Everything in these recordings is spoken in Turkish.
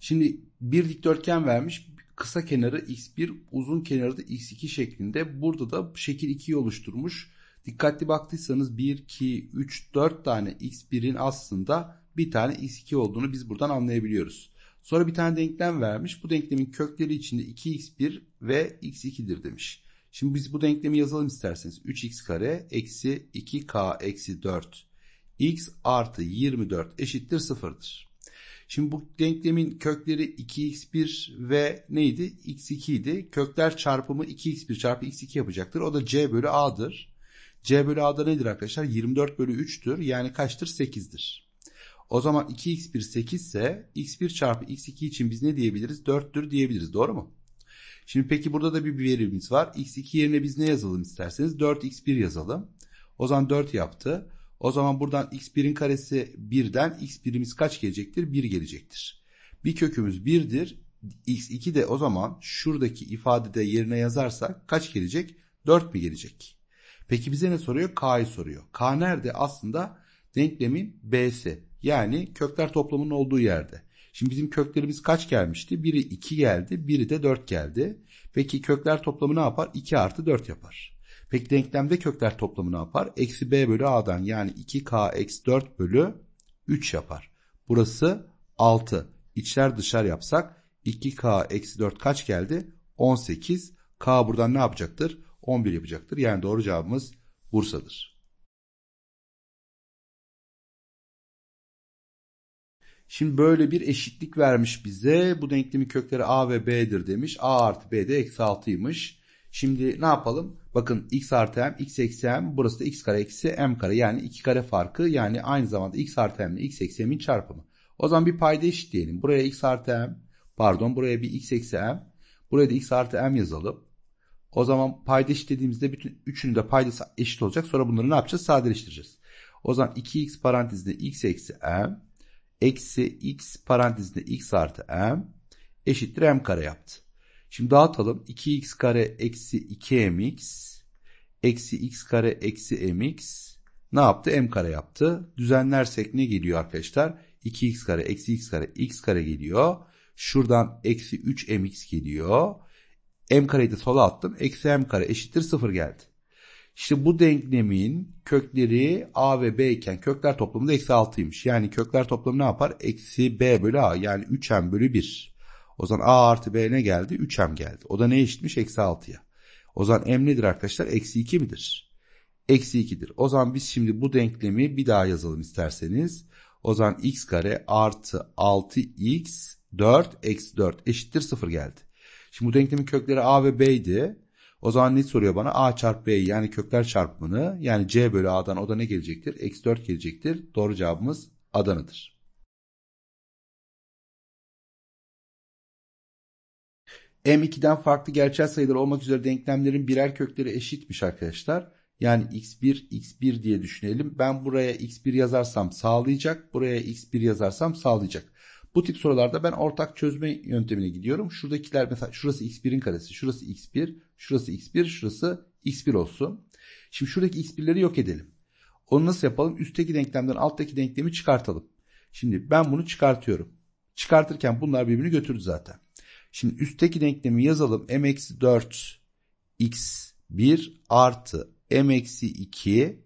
Şimdi bir dikdörtgen vermiş. Kısa kenarı x1, uzun kenarı da x2 şeklinde. Burada da şekil 2'yi oluşturmuş. Dikkatli baktıysanız 1, 2, 3, 4 tane x1'in aslında bir tane x2 olduğunu biz buradan anlayabiliyoruz. Sonra bir tane denklem vermiş. Bu denklemin kökleri içinde 2x1 ve x2'dir demiş. Şimdi biz bu denklemi yazalım isterseniz. 3x kare eksi 2k eksi 4 x artı 24 eşittir 0'dır. Şimdi bu denklemin kökleri 2x1 ve neydi? x2 idi. Kökler çarpımı 2x1 çarpı x2 yapacaktır. O da c bölü a'dır. c bölü a'da nedir arkadaşlar? 24 bölü 3'tür. Yani kaçtır? 8'dir. O zaman 2x1 8 ise x1 çarpı x2 için biz ne diyebiliriz? 4'tür diyebiliriz. Doğru mu? Şimdi peki burada da bir verimiz var. x2 yerine biz ne yazalım isterseniz? 4x1 yazalım. O zaman 4 yaptı. O zaman buradan x1'in karesi 1'den x1'imiz kaç gelecektir? 1 gelecektir. Bir kökümüz 1'dir. x2 de o zaman şuradaki ifadede yerine yazarsak kaç gelecek? 4 mi gelecek? Peki bize ne soruyor? K'yı soruyor. K nerede? Aslında denklemin B'si. Yani kökler toplamının olduğu yerde. Şimdi bizim köklerimiz kaç gelmişti? Biri 2 geldi, biri de 4 geldi. Peki kökler toplamı ne yapar? 2 artı 4 yapar. Peki denklemde kökler toplamı ne yapar? Eksi b bölü a'dan yani 2k eksi 4 bölü 3 yapar. Burası 6. İçler dışar yapsak 2k eksi 4 kaç geldi? 18. K buradan ne yapacaktır? 11 yapacaktır. Yani doğru cevabımız Bursa'dır. Şimdi böyle bir eşitlik vermiş bize. Bu denklemin kökleri a ve b'dir demiş. a artı b de eksi 6'ymış. Şimdi ne yapalım? Bakın x artı m x eksi m burası da x kare eksi m kare yani iki kare farkı yani aynı zamanda x artı m ile x eksi m'in çarpımı. O zaman bir payda eşit diyelim. Buraya x artı m pardon buraya bir x eksi m buraya da x artı m yazalım. O zaman payda eşit dediğimizde bütün üçünün de paydası eşit olacak. Sonra bunları ne yapacağız? Sadeleştireceğiz. O zaman 2x parantezinde x eksi m eksi x parantezinde x artı m eşittir m kare yaptı. Şimdi dağıtalım. 2x kare eksi 2mx eksi x kare eksi mx ne yaptı? m kare yaptı. Düzenlersek ne geliyor arkadaşlar? 2x kare eksi x kare x kare geliyor. Şuradan eksi 3mx geliyor. m kareyi de sola attım. Eksi m kare eşittir 0 geldi. İşte bu denklemin kökleri a ve b iken kökler toplamı da eksi 6'ymış. Yani kökler toplamı ne yapar? Eksi b bölü a yani 3m bölü 1. O zaman a artı b ne geldi? 3m geldi. O da ne eşitmiş? Eksi 6'ya. O zaman m nedir arkadaşlar? Eksi 2 midir? Eksi 2'dir. O zaman biz şimdi bu denklemi bir daha yazalım isterseniz. O zaman x kare artı 6x 4 eksi 4 eşittir 0 geldi. Şimdi bu denklemin kökleri a ve b idi. O zaman ne soruyor bana? A çarpı B yani kökler çarpımını yani C bölü A'dan o da ne gelecektir? Eksi 4 gelecektir. Doğru cevabımız Adana'dır. M2'den farklı gerçel sayılar olmak üzere denklemlerin birer kökleri eşitmiş arkadaşlar. Yani x1 x1 diye düşünelim. Ben buraya x1 yazarsam sağlayacak. Buraya x1 yazarsam sağlayacak. Bu tip sorularda ben ortak çözme yöntemine gidiyorum. Şuradakiler mesela şurası x1'in karesi, şurası x1, şurası x1, şurası x1 olsun. Şimdi şuradaki x1'leri yok edelim. Onu nasıl yapalım? Üstteki denklemden alttaki denklemi çıkartalım. Şimdi ben bunu çıkartıyorum. Çıkartırken bunlar birbirini götürdü zaten. Şimdi üstteki denklemi yazalım. m-4 x1 artı m-2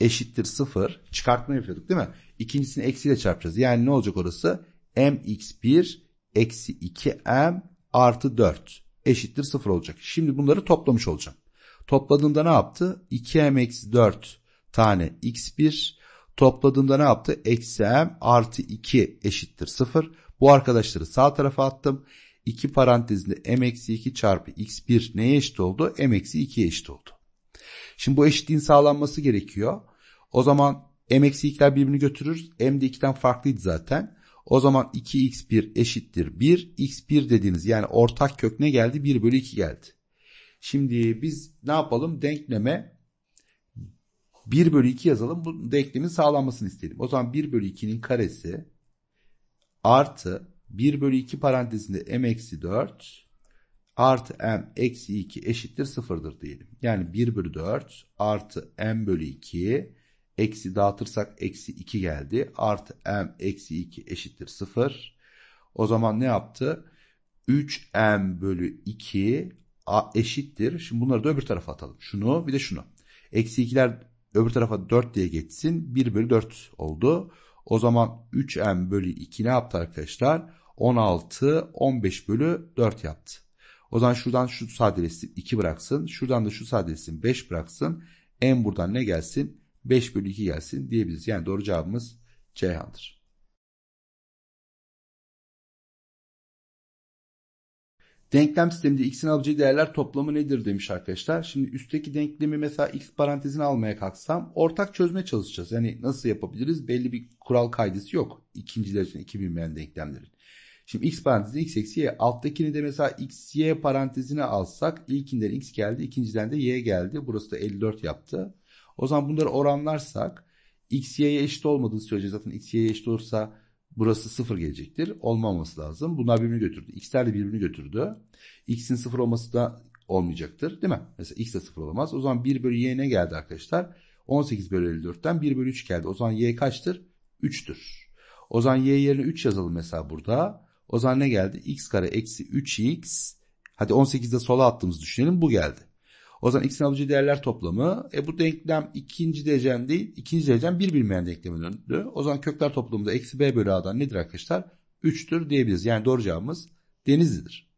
eşittir 0. Çıkartma yapıyorduk değil mi? İkincisini eksiyle çarpacağız. Yani ne olacak orası? M x 1 eksi 2m artı 4 eşittir 0 olacak. Şimdi bunları toplamış olacağım. Topladığımda ne yaptı? 2m eksi 4 tane x1 topladığımda ne yaptı? Eksi m artı 2 eşittir 0. Bu arkadaşları sağ tarafa attım. 2 parantezinde m-2 çarpı x1 neye eşit oldu? m-2'ye eşit oldu. Şimdi bu eşitliğin sağlanması gerekiyor. O zaman m-2'ler birbirini götürür. m de 2'den farklıydı zaten. O zaman 2x1 eşittir 1. x1 dediğiniz yani ortak kök ne geldi? 1 bölü 2 geldi. Şimdi biz ne yapalım? Denkleme 1 bölü 2 yazalım. Bu denklemin sağlanmasını istedim. O zaman 1 bölü 2'nin karesi artı 1 bölü 2 parantezinde m eksi 4 artı m eksi 2 eşittir sıfırdır diyelim. Yani 1 bölü 4 artı m bölü 2 eksi dağıtırsak eksi 2 geldi. Artı m eksi 2 eşittir sıfır. O zaman ne yaptı? 3m bölü 2 eşittir. Şimdi bunları da öbür tarafa atalım. Şunu bir de şunu. Eksi 2'ler öbür tarafa 4 diye geçsin. 1 bölü 4 oldu. O zaman 3m bölü 2 ne yaptı arkadaşlar? 16, 15 bölü 4 yaptı. O zaman şuradan şu sadelesin 2 bıraksın. Şuradan da şu sadelesin 5 bıraksın. M buradan ne gelsin? 5 bölü 2 gelsin diyebiliriz. Yani doğru cevabımız Ceyhan'dır. Denklem sisteminde x'in alabileceği değerler toplamı nedir demiş arkadaşlar. Şimdi üstteki denklemi mesela x parantezini almaya kalksam ortak çözme çalışacağız. Yani nasıl yapabiliriz? Belli bir kural kaydısı yok. İkinci dereceden iki bilmeyen denklemlerin. Şimdi x parantezi x eksi y. Alttakini de mesela x y parantezine alsak ilkinden x geldi ikinciden de y geldi. Burası da 54 yaptı. O zaman bunları oranlarsak x y'ye eşit olmadığı sürece zaten x y'ye eşit olursa Burası sıfır gelecektir. Olmaması lazım. Bunlar birbirini götürdü. X'ler de birbirini götürdü. X'in sıfır olması da olmayacaktır. Değil mi? Mesela X de sıfır olamaz. O zaman 1 bölü Y geldi arkadaşlar? 18 bölü 54'ten 1 bölü 3 geldi. O zaman Y kaçtır? 3'tür. O zaman Y yerine 3 yazalım mesela burada. O zaman ne geldi? X kare eksi 3X. Hadi 18'de sola attığımızı düşünelim. Bu geldi. O zaman x'in alıcı değerler toplamı. E bu denklem ikinci derecen değil, ikinci derecen bir bilmeyen denkleme döndü. O zaman kökler toplamı da eksi b bölü a'dan nedir arkadaşlar? 3'tür diyebiliriz. Yani doğru cevabımız Denizli'dir.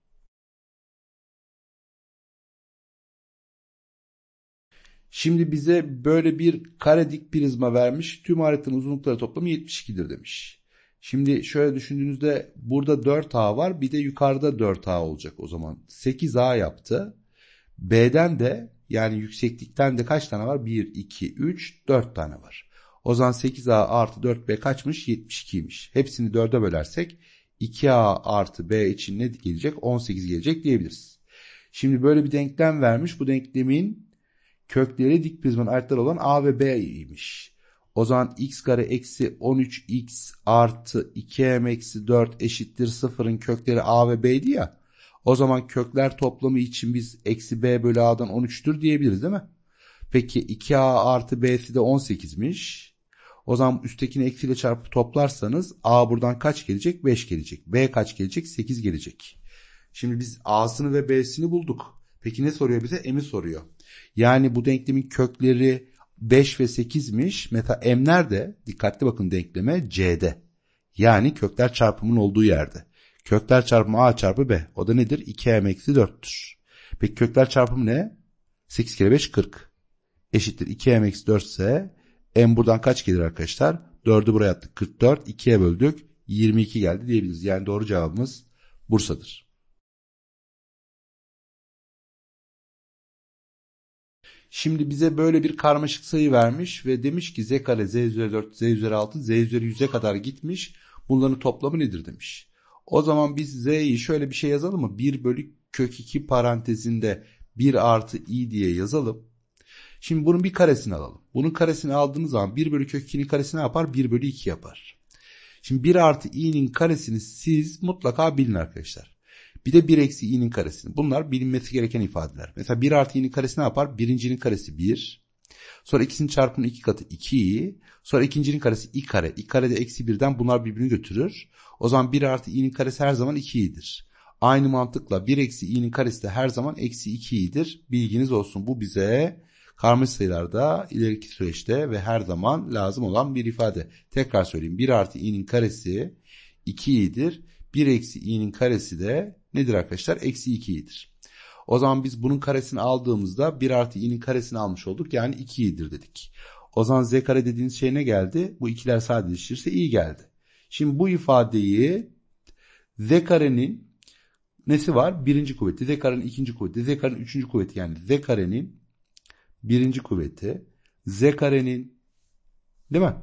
Şimdi bize böyle bir kare dik prizma vermiş. Tüm aletlerin uzunlukları toplamı 72'dir demiş. Şimdi şöyle düşündüğünüzde burada 4A var bir de yukarıda 4A olacak o zaman. 8A yaptı. B'den de yani yükseklikten de kaç tane var? 1, 2, 3, 4 tane var. O zaman 8A artı 4B kaçmış? 72'ymiş. Hepsini 4'e bölersek 2A artı B için ne gelecek? 18 gelecek diyebiliriz. Şimdi böyle bir denklem vermiş. Bu denklemin kökleri dik prizmanın ayrıtları olan A ve B'ymiş. O zaman x kare eksi 13x artı 2m eksi 4 eşittir 0'ın kökleri a ve b'di ya. O zaman kökler toplamı için biz eksi b bölü a'dan 13'tür diyebiliriz değil mi? Peki 2a artı b'si de 18'miş. O zaman üsttekini eksiyle çarpıp toplarsanız a buradan kaç gelecek? 5 gelecek. b kaç gelecek? 8 gelecek. Şimdi biz a'sını ve b'sini bulduk. Peki ne soruyor bize? m'i soruyor. Yani bu denklemin kökleri 5 ve 8'miş. Meta m nerede? Dikkatli bakın denkleme c'de. Yani kökler çarpımının olduğu yerde. Kökler çarpımı a çarpı b. O da nedir? 2m eksi 4'tür. Peki kökler çarpımı ne? 8 kere 5 40. Eşittir 2m eksi 4 ise m buradan kaç gelir arkadaşlar? 4'ü buraya attık. 44 2'ye böldük. 22 geldi diyebiliriz. Yani doğru cevabımız Bursa'dır. Şimdi bize böyle bir karmaşık sayı vermiş ve demiş ki z kare, z üzeri 4, z üzeri 6, z üzeri 100'e kadar gitmiş. Bunların toplamı nedir demiş. O zaman biz z'yi şöyle bir şey yazalım mı? 1 bölü kök 2 parantezinde 1 artı i diye yazalım. Şimdi bunun bir karesini alalım. Bunun karesini aldığımız zaman 1 bölü kök 2'nin karesi ne yapar? 1 bölü 2 yapar. Şimdi 1 artı i'nin karesini siz mutlaka bilin arkadaşlar. Bir de 1 eksi i'nin karesini. Bunlar bilinmesi gereken ifadeler. Mesela 1 artı i'nin karesi ne yapar? Birincinin karesi 1. Sonra ikisinin çarpımı 2 katı 2i. Sonra ikincinin karesi i kare. i kare de eksi 1'den bunlar birbirini götürür. O zaman 1 artı i'nin karesi her zaman 2 Aynı mantıkla 1 eksi i'nin karesi de her zaman eksi 2 Bilginiz olsun bu bize karmaşık sayılarda ileriki süreçte ve her zaman lazım olan bir ifade. Tekrar söyleyeyim 1 artı i'nin karesi 2i'dir. 1 eksi i'nin karesi de nedir arkadaşlar? Eksi 2 o zaman biz bunun karesini aldığımızda 1 artı i'nin karesini almış olduk. Yani 2 i'dir dedik. O zaman z kare dediğiniz şey ne geldi? Bu ikiler sadeleşirse i geldi. Şimdi bu ifadeyi z karenin nesi var? Birinci kuvveti, z karenin ikinci kuvveti, z karenin üçüncü kuvveti yani z karenin birinci kuvveti, z karenin değil mi?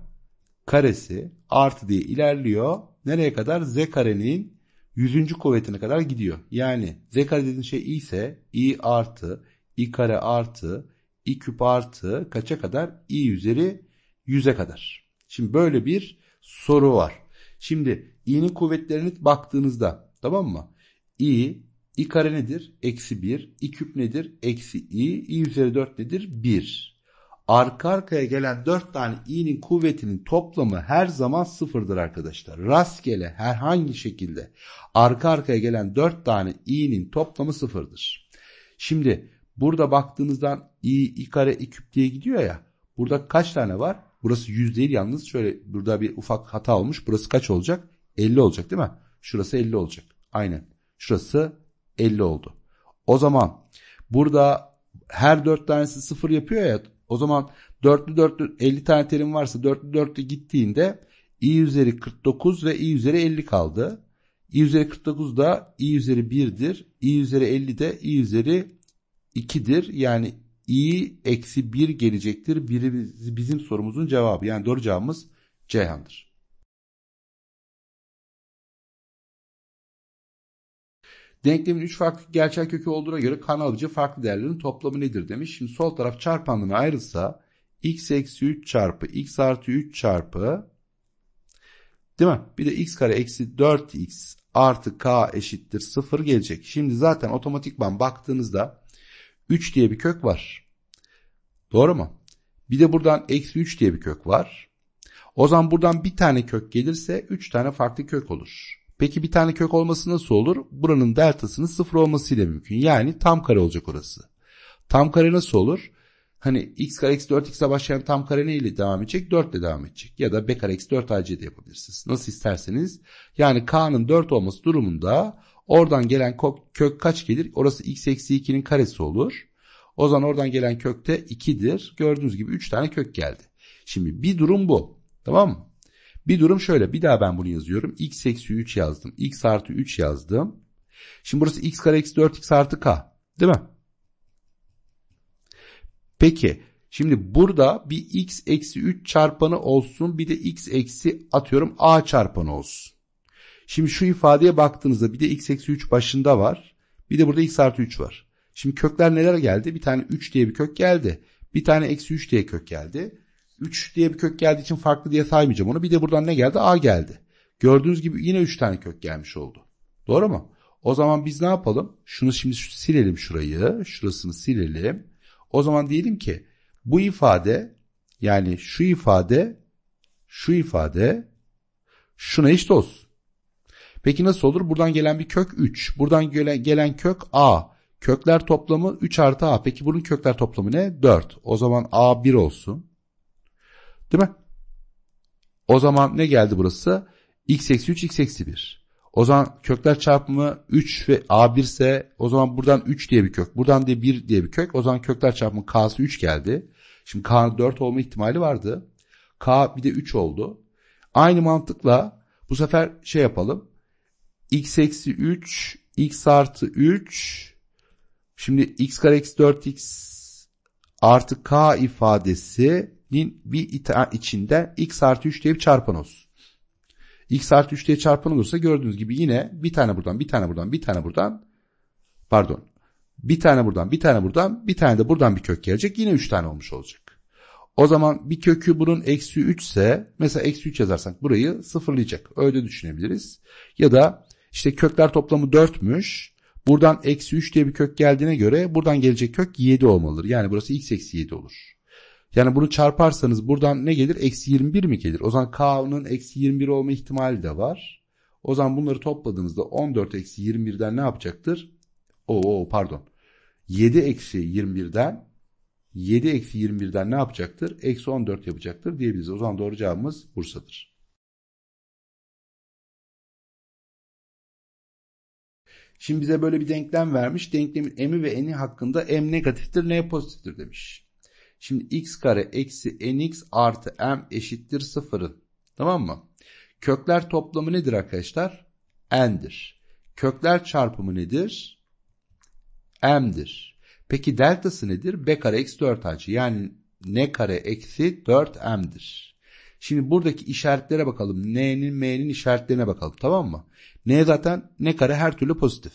Karesi artı diye ilerliyor. Nereye kadar? z karenin 100. kuvvetine kadar gidiyor. Yani z kare dediğin şey i ise i artı i kare artı i küp artı kaça kadar? i üzeri 100'e kadar. Şimdi böyle bir soru var. Şimdi i'nin kuvvetlerine baktığınızda tamam mı? i i kare nedir? Eksi 1. i küp nedir? Eksi i. i üzeri 4 nedir? 1 arka arkaya gelen 4 tane i'nin kuvvetinin toplamı her zaman sıfırdır arkadaşlar. Rastgele herhangi şekilde arka arkaya gelen 4 tane i'nin toplamı sıfırdır. Şimdi burada baktığınızdan i, i kare, i küp diye gidiyor ya. Burada kaç tane var? Burası 100 değil yalnız şöyle burada bir ufak hata olmuş. Burası kaç olacak? 50 olacak değil mi? Şurası 50 olacak. Aynen. Şurası 50 oldu. O zaman burada her 4 tanesi 0 yapıyor ya o zaman dörtlü dörtlü 50 tane terim varsa dörtlü dörtlü gittiğinde i üzeri 49 ve i üzeri 50 kaldı. i üzeri 49 da i üzeri 1'dir. i üzeri 50 de i üzeri 2'dir. Yani i eksi 1 gelecektir. Biri bizim sorumuzun cevabı. Yani doğru cevabımız Ceyhan'dır. Denklemin 3 farklı gerçel kökü olduğuna göre kan alıcı farklı değerlerin toplamı nedir demiş. Şimdi sol taraf çarpanlığına ayrılsa x eksi 3 çarpı x artı 3 çarpı değil mi? Bir de x kare eksi 4x artı k eşittir 0 gelecek. Şimdi zaten otomatikman baktığınızda 3 diye bir kök var. Doğru mu? Bir de buradan eksi 3 diye bir kök var. O zaman buradan bir tane kök gelirse 3 tane farklı kök olur. Peki bir tane kök olması nasıl olur? Buranın deltasının sıfır olması ile mümkün. Yani tam kare olacak orası. Tam kare nasıl olur? Hani x kare x 4 x'e başlayan tam kare ne ile devam edecek? 4 ile devam edecek. Ya da b kare x 4 ac de yapabilirsiniz. Nasıl isterseniz. Yani k'nın 4 olması durumunda oradan gelen kök kaç gelir? Orası x eksi 2'nin karesi olur. O zaman oradan gelen kök de 2'dir. Gördüğünüz gibi 3 tane kök geldi. Şimdi bir durum bu. Tamam mı? Bir durum şöyle bir daha ben bunu yazıyorum. x eksi 3 yazdım. x artı 3 yazdım. Şimdi burası x kare eksi 4 x artı k. Değil mi? Peki şimdi burada bir x eksi 3 çarpanı olsun bir de x eksi atıyorum a çarpanı olsun. Şimdi şu ifadeye baktığınızda bir de x eksi 3 başında var. Bir de burada x artı 3 var. Şimdi kökler neler geldi? Bir tane 3 diye bir kök geldi. Bir tane eksi 3 diye kök geldi. 3 diye bir kök geldiği için farklı diye saymayacağım onu. Bir de buradan ne geldi? A geldi. Gördüğünüz gibi yine 3 tane kök gelmiş oldu. Doğru mu? O zaman biz ne yapalım? Şunu şimdi silelim şurayı. Şurasını silelim. O zaman diyelim ki bu ifade yani şu ifade şu ifade şuna eşit olsun. Peki nasıl olur? Buradan gelen bir kök 3. Buradan gelen, gelen kök A. Kökler toplamı 3 artı A. Peki bunun kökler toplamı ne? 4. O zaman A 1 olsun. Değil mi? O zaman ne geldi burası? x eksi 3 x eksi 1. O zaman kökler çarpımı 3 ve a1 ise o zaman buradan 3 diye bir kök. Buradan diye 1 diye bir kök. O zaman kökler çarpımı k'sı 3 geldi. Şimdi k 4 olma ihtimali vardı. K bir de 3 oldu. Aynı mantıkla bu sefer şey yapalım. x eksi 3 x artı 3 şimdi x kare eksi 4x artı k ifadesi nin bir ita içinde x artı 3 diye bir çarpan olsun. x artı 3 diye çarpan olursa gördüğünüz gibi yine bir tane buradan bir tane buradan bir tane buradan pardon bir tane buradan bir tane buradan bir tane de buradan bir kök gelecek yine 3 tane olmuş olacak. O zaman bir kökü bunun eksi 3 ise mesela eksi 3 yazarsak burayı sıfırlayacak. Öyle düşünebiliriz. Ya da işte kökler toplamı 4'müş. Buradan eksi 3 diye bir kök geldiğine göre buradan gelecek kök 7 olmalıdır. Yani burası x eksi 7 olur. Yani bunu çarparsanız buradan ne gelir? Eksi 21 mi gelir? O zaman K'nın eksi 21 olma ihtimali de var. O zaman bunları topladığınızda 14 eksi 21'den ne yapacaktır? Oo pardon. 7 eksi 21'den 7 eksi 21'den ne yapacaktır? Eksi 14 yapacaktır diyebiliriz. O zaman doğru cevabımız Bursa'dır. Şimdi bize böyle bir denklem vermiş. Denklemin m'i ve n'i hakkında m negatiftir, n pozitiftir demiş. Şimdi x kare eksi nx artı m eşittir sıfırın. Tamam mı? Kökler toplamı nedir arkadaşlar? n'dir. Kökler çarpımı nedir? m'dir. Peki deltası nedir? b kare eksi 4ac yani n kare eksi 4m'dir. Şimdi buradaki işaretlere bakalım. n'nin m'nin işaretlerine bakalım tamam mı? n zaten n kare her türlü pozitif.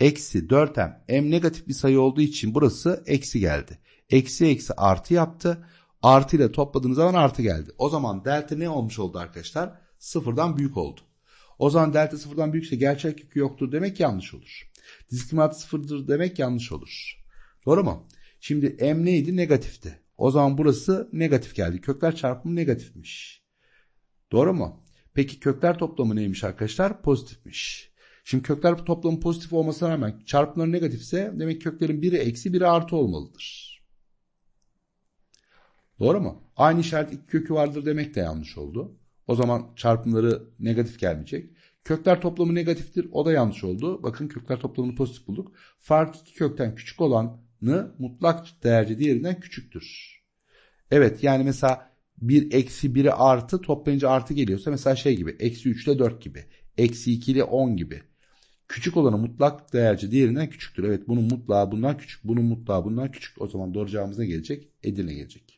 Eksi 4m. m negatif bir sayı olduğu için burası eksi geldi. Eksi eksi artı yaptı. Artı ile topladığınız zaman artı geldi. O zaman delta ne olmuş oldu arkadaşlar? Sıfırdan büyük oldu. O zaman delta sıfırdan büyükse gerçek yükü yoktur demek yanlış olur. Diskriminant sıfırdır demek yanlış olur. Doğru mu? Şimdi m neydi? Negatifti. O zaman burası negatif geldi. Kökler çarpımı negatifmiş. Doğru mu? Peki kökler toplamı neymiş arkadaşlar? Pozitifmiş. Şimdi kökler toplamı pozitif olmasına rağmen çarpımları negatifse demek köklerin biri eksi biri artı olmalıdır. Doğru mu? Aynı işaret iki kökü vardır demek de yanlış oldu. O zaman çarpımları negatif gelmeyecek. Kökler toplamı negatiftir. O da yanlış oldu. Bakın kökler toplamını pozitif bulduk. Fark iki kökten küçük olanı mutlak değerce diğerinden küçüktür. Evet yani mesela bir eksi biri artı toplayınca artı geliyorsa mesela şey gibi. Eksi 3 ile 4 gibi. Eksi 2 ile 10 gibi. Küçük olanı mutlak değerci diğerinden küçüktür. Evet bunun mutlağı bundan küçük. Bunun mutlağı bundan küçük. O zaman doğru cevabımız ne gelecek? Edirne gelecek.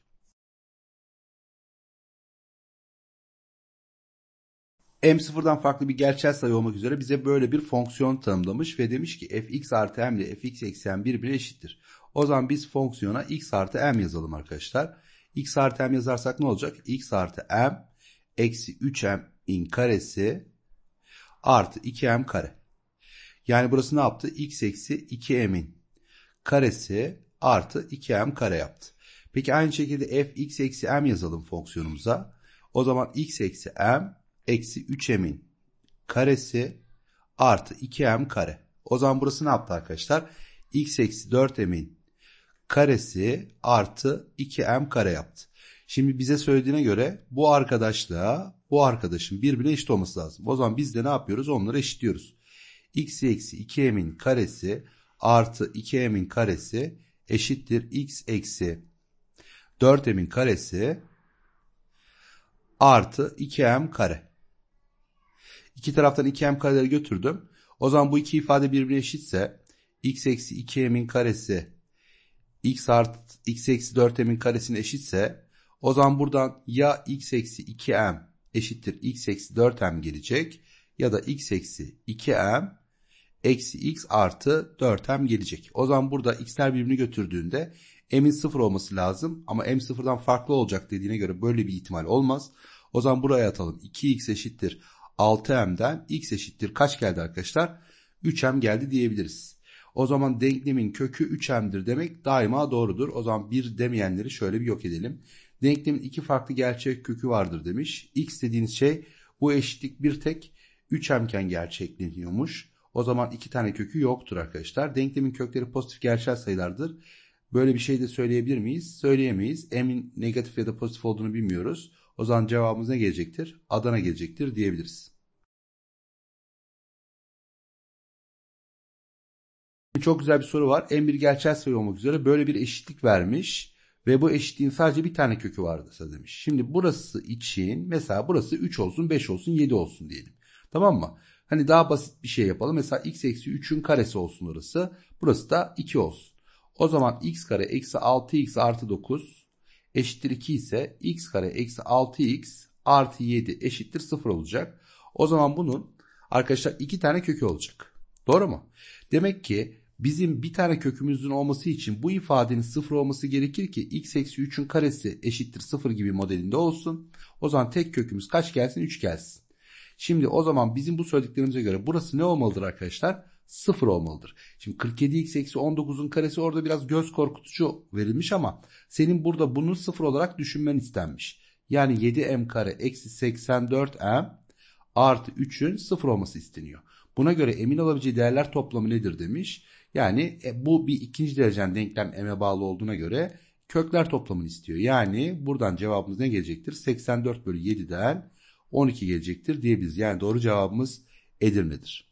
M0'dan farklı bir gerçel sayı olmak üzere bize böyle bir fonksiyon tanımlamış ve demiş ki fx artı m ile fx eksen birbirine eşittir. O zaman biz fonksiyona x artı m yazalım arkadaşlar. x artı m yazarsak ne olacak? x artı m eksi 3 m in karesi artı 2m kare. Yani burası ne yaptı? x eksi 2m'in karesi artı 2m kare yaptı. Peki aynı şekilde fx eksi m yazalım fonksiyonumuza. O zaman x eksi m eksi 3m'in karesi artı 2m kare. O zaman burası ne yaptı arkadaşlar? x eksi 4m'in karesi artı 2m kare yaptı. Şimdi bize söylediğine göre bu arkadaşla bu arkadaşın birbirine eşit olması lazım. O zaman biz de ne yapıyoruz? Onları eşitliyoruz. x eksi 2m'in karesi artı 2m'in karesi eşittir x eksi 4m'in karesi artı 2m kare. İki taraftan 2m kareleri götürdüm. O zaman bu iki ifade birbirine eşitse x eksi 2m'in karesi x artı x eksi 4m'in karesine eşitse o zaman buradan ya x eksi 2m eşittir x eksi 4m gelecek ya da x eksi 2m eksi x artı 4m gelecek. O zaman burada x'ler birbirini götürdüğünde m'in sıfır olması lazım ama m sıfırdan farklı olacak dediğine göre böyle bir ihtimal olmaz. O zaman buraya atalım 2x eşittir 6m'den x eşittir kaç geldi arkadaşlar? 3m geldi diyebiliriz. O zaman denklemin kökü 3m'dir demek daima doğrudur. O zaman 1 demeyenleri şöyle bir yok edelim. Denklemin iki farklı gerçek kökü vardır demiş. x dediğiniz şey bu eşitlik bir tek 3m iken gerçekleniyormuş. O zaman iki tane kökü yoktur arkadaşlar. Denklemin kökleri pozitif gerçel sayılardır. Böyle bir şey de söyleyebilir miyiz? Söyleyemeyiz. M'in negatif ya da pozitif olduğunu bilmiyoruz. O zaman cevabımız ne gelecektir? Adana gelecektir diyebiliriz. Çok güzel bir soru var. En bir gerçel sayı olmak üzere böyle bir eşitlik vermiş ve bu eşitliğin sadece bir tane kökü vardı demiş. Şimdi burası için mesela burası 3 olsun 5 olsun 7 olsun diyelim. Tamam mı? Hani daha basit bir şey yapalım. Mesela x eksi 3'ün karesi olsun orası. Burası da 2 olsun. O zaman x kare eksi 6x artı 9 eşittir 2 ise x kare eksi 6x artı 7 eşittir 0 olacak. O zaman bunun arkadaşlar 2 tane kökü olacak. Doğru mu? Demek ki bizim bir tane kökümüzün olması için bu ifadenin 0 olması gerekir ki x eksi 3'ün karesi eşittir 0 gibi modelinde olsun. O zaman tek kökümüz kaç gelsin? 3 gelsin. Şimdi o zaman bizim bu söylediklerimize göre burası ne olmalıdır arkadaşlar? sıfır olmalıdır. Şimdi 47x eksi 19'un karesi orada biraz göz korkutucu verilmiş ama senin burada bunu sıfır olarak düşünmen istenmiş. Yani 7m kare eksi 84m artı 3'ün sıfır olması isteniyor. Buna göre emin olabileceği değerler toplamı nedir demiş. Yani e, bu bir ikinci derecen denklem m'e bağlı olduğuna göre kökler toplamını istiyor. Yani buradan cevabımız ne gelecektir? 84 bölü 7'den 12 gelecektir diyebiliriz. Yani doğru cevabımız Edirne'dir.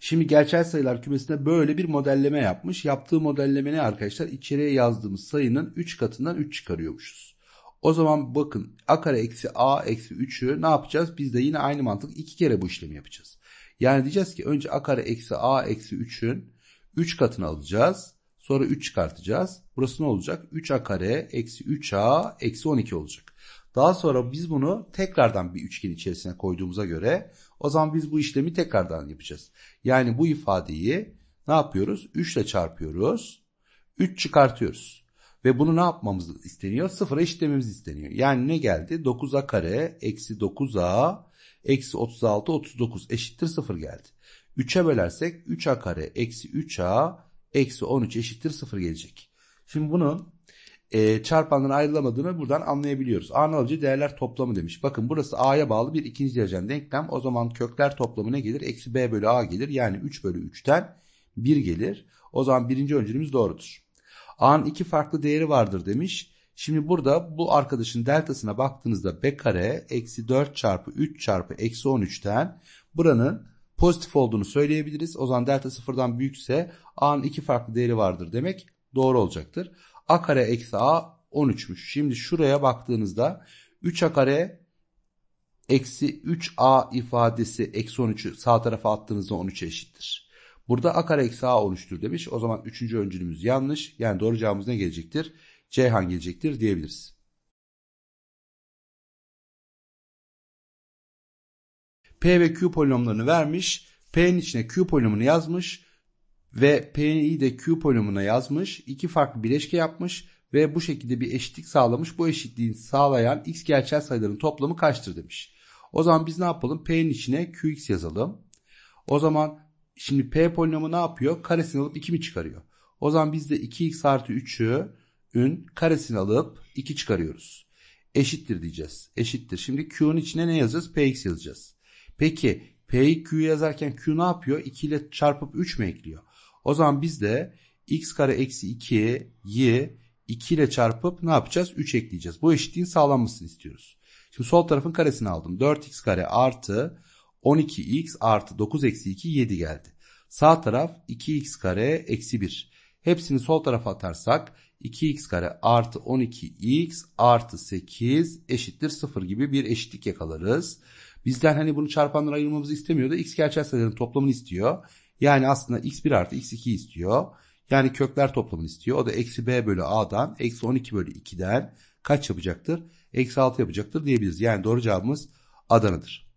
Şimdi gerçel sayılar kümesine böyle bir modelleme yapmış. Yaptığı modelleme ne arkadaşlar? İçeriye yazdığımız sayının 3 katından 3 çıkarıyormuşuz. O zaman bakın a kare eksi a eksi 3'ü ne yapacağız? Biz de yine aynı mantık iki kere bu işlemi yapacağız. Yani diyeceğiz ki önce a kare eksi a eksi 3'ün 3 katını alacağız. Sonra 3 çıkartacağız. Burası ne olacak? 3a kare eksi 3a eksi 12 olacak. Daha sonra biz bunu tekrardan bir üçgen içerisine koyduğumuza göre o zaman biz bu işlemi tekrardan yapacağız. Yani bu ifadeyi ne yapıyoruz? 3 ile çarpıyoruz. 3 çıkartıyoruz. Ve bunu ne yapmamız isteniyor? Sıfıra işlememiz isteniyor. Yani ne geldi? 9a kare eksi 9a eksi 36 39 eşittir 0 geldi. 3'e bölersek 3a kare eksi 3a eksi 13 eşittir 0 gelecek. Şimdi bunun e, çarpanların ayrılamadığını buradan anlayabiliyoruz. A'nın alıcı değerler toplamı demiş. Bakın burası A'ya bağlı bir ikinci derecen denklem. O zaman kökler toplamı ne gelir? Eksi B bölü A gelir. Yani 3 bölü 3'ten 1 gelir. O zaman birinci öncülümüz doğrudur. A'nın iki farklı değeri vardır demiş. Şimdi burada bu arkadaşın deltasına baktığınızda B kare eksi 4 çarpı 3 çarpı eksi 13'ten buranın pozitif olduğunu söyleyebiliriz. O zaman delta sıfırdan büyükse A'nın iki farklı değeri vardır demek doğru olacaktır a kare eksi a 13'müş. Şimdi şuraya baktığınızda 3a kare eksi 3a ifadesi eksi 13'ü sağ tarafa attığınızda 13 eşittir. Burada a kare eksi a 13'tür demiş. O zaman 3. öncülümüz yanlış. Yani doğru cevabımız ne gelecektir? C hangi gelecektir diyebiliriz. P ve Q polinomlarını vermiş. P'nin içine Q polinomunu yazmış ve P'yi de Q polinomuna yazmış, iki farklı bileşke yapmış ve bu şekilde bir eşitlik sağlamış. Bu eşitliğin sağlayan x gerçel sayıların toplamı kaçtır demiş. O zaman biz ne yapalım? P'nin içine Qx yazalım. O zaman şimdi P polinomu ne yapıyor? Karesini alıp 2 mi çıkarıyor? O zaman biz de 2x artı 3'ü ün karesini alıp 2 çıkarıyoruz. Eşittir diyeceğiz. Eşittir. Şimdi Q'nun içine ne yazacağız? Px yazacağız. Peki P'yi Q'ya yazarken Q ne yapıyor? 2 ile çarpıp 3 mü ekliyor? O zaman biz de x kare eksi 2'yi 2 ile çarpıp ne yapacağız? 3 ekleyeceğiz. Bu eşitliğin sağlanmasını istiyoruz. Şimdi sol tarafın karesini aldım. 4x kare artı 12x artı 9 eksi 2 7 geldi. Sağ taraf 2x kare eksi 1. Hepsini sol tarafa atarsak 2x kare artı 12x artı 8 eşittir 0 gibi bir eşitlik yakalarız. Bizden hani bunu çarpanları ayırmamızı istemiyor da x gerçel sayıların toplamını istiyor. Yani aslında x1 artı x2 istiyor. Yani kökler toplamını istiyor. O da eksi b bölü a'dan eksi 12 bölü 2'den kaç yapacaktır? Eksi 6 yapacaktır diyebiliriz. Yani doğru cevabımız Adana'dır.